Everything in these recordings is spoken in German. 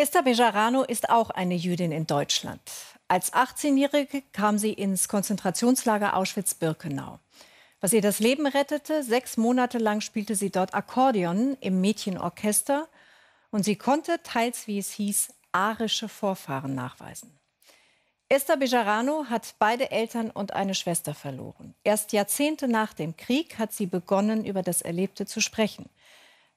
Esther Bejarano ist auch eine Jüdin in Deutschland. Als 18-Jährige kam sie ins Konzentrationslager Auschwitz-Birkenau. Was ihr das Leben rettete, sechs Monate lang spielte sie dort Akkordeon im Mädchenorchester und sie konnte teils, wie es hieß, arische Vorfahren nachweisen. Esther Bejarano hat beide Eltern und eine Schwester verloren. Erst Jahrzehnte nach dem Krieg hat sie begonnen, über das Erlebte zu sprechen.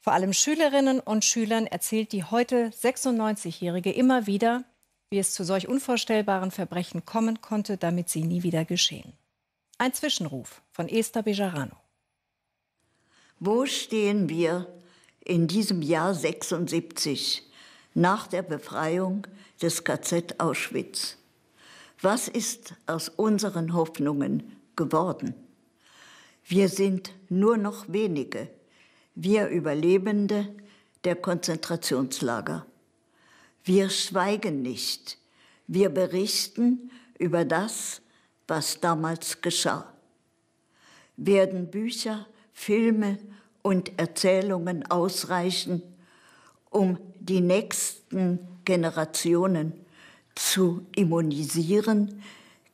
Vor allem Schülerinnen und Schülern erzählt die heute 96-Jährige immer wieder, wie es zu solch unvorstellbaren Verbrechen kommen konnte, damit sie nie wieder geschehen. Ein Zwischenruf von Esther Bejarano. Wo stehen wir in diesem Jahr 76 nach der Befreiung des KZ Auschwitz? Was ist aus unseren Hoffnungen geworden? Wir sind nur noch wenige wir Überlebende der Konzentrationslager. Wir schweigen nicht. Wir berichten über das, was damals geschah. Werden Bücher, Filme und Erzählungen ausreichen, um die nächsten Generationen zu immunisieren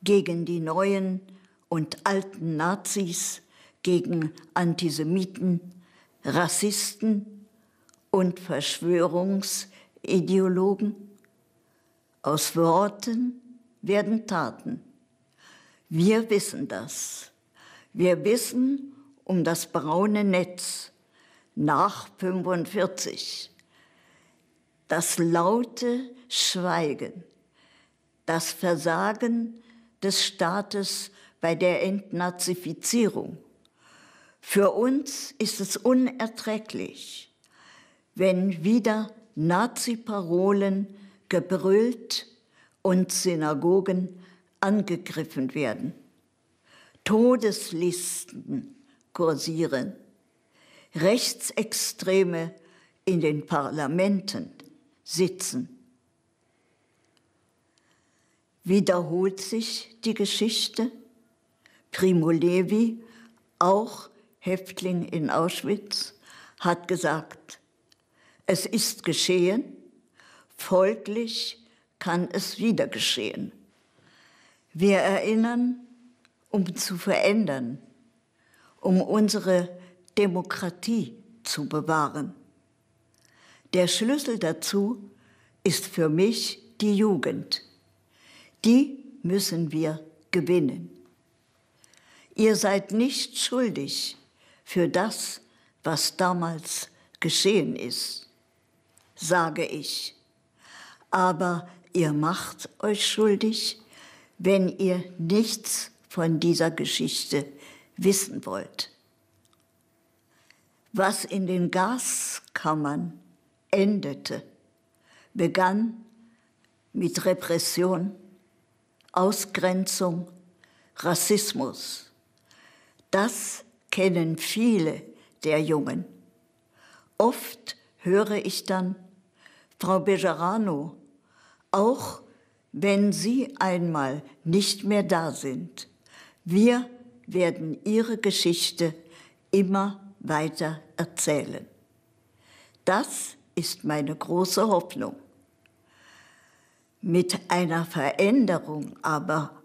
gegen die neuen und alten Nazis, gegen Antisemiten, Rassisten und Verschwörungsideologen. Aus Worten werden Taten. Wir wissen das. Wir wissen um das braune Netz nach 45. Das laute Schweigen, das Versagen des Staates bei der Entnazifizierung für uns ist es unerträglich, wenn wieder Nazi-Parolen gebrüllt und Synagogen angegriffen werden. Todeslisten kursieren, Rechtsextreme in den Parlamenten sitzen. Wiederholt sich die Geschichte? Primo Levi auch Häftling in Auschwitz, hat gesagt, es ist geschehen, folglich kann es wieder geschehen. Wir erinnern, um zu verändern, um unsere Demokratie zu bewahren. Der Schlüssel dazu ist für mich die Jugend. Die müssen wir gewinnen. Ihr seid nicht schuldig, für das, was damals geschehen ist, sage ich. Aber ihr macht euch schuldig, wenn ihr nichts von dieser Geschichte wissen wollt. Was in den Gaskammern endete, begann mit Repression, Ausgrenzung, Rassismus. Das kennen viele der Jungen. Oft höre ich dann, Frau Bejarano, auch wenn Sie einmal nicht mehr da sind, wir werden Ihre Geschichte immer weiter erzählen. Das ist meine große Hoffnung. Mit einer Veränderung aber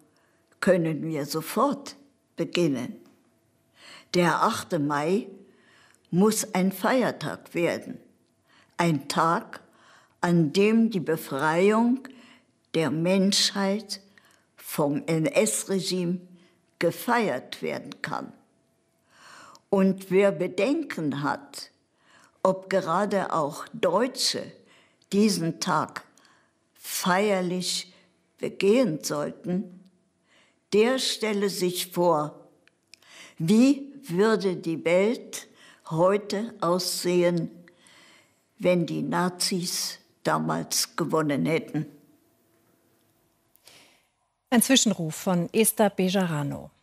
können wir sofort beginnen. Der 8. Mai muss ein Feiertag werden. Ein Tag, an dem die Befreiung der Menschheit vom NS-Regime gefeiert werden kann. Und wer Bedenken hat, ob gerade auch Deutsche diesen Tag feierlich begehen sollten, der stelle sich vor, wie würde die Welt heute aussehen, wenn die Nazis damals gewonnen hätten? Ein Zwischenruf von Esther Bejarano.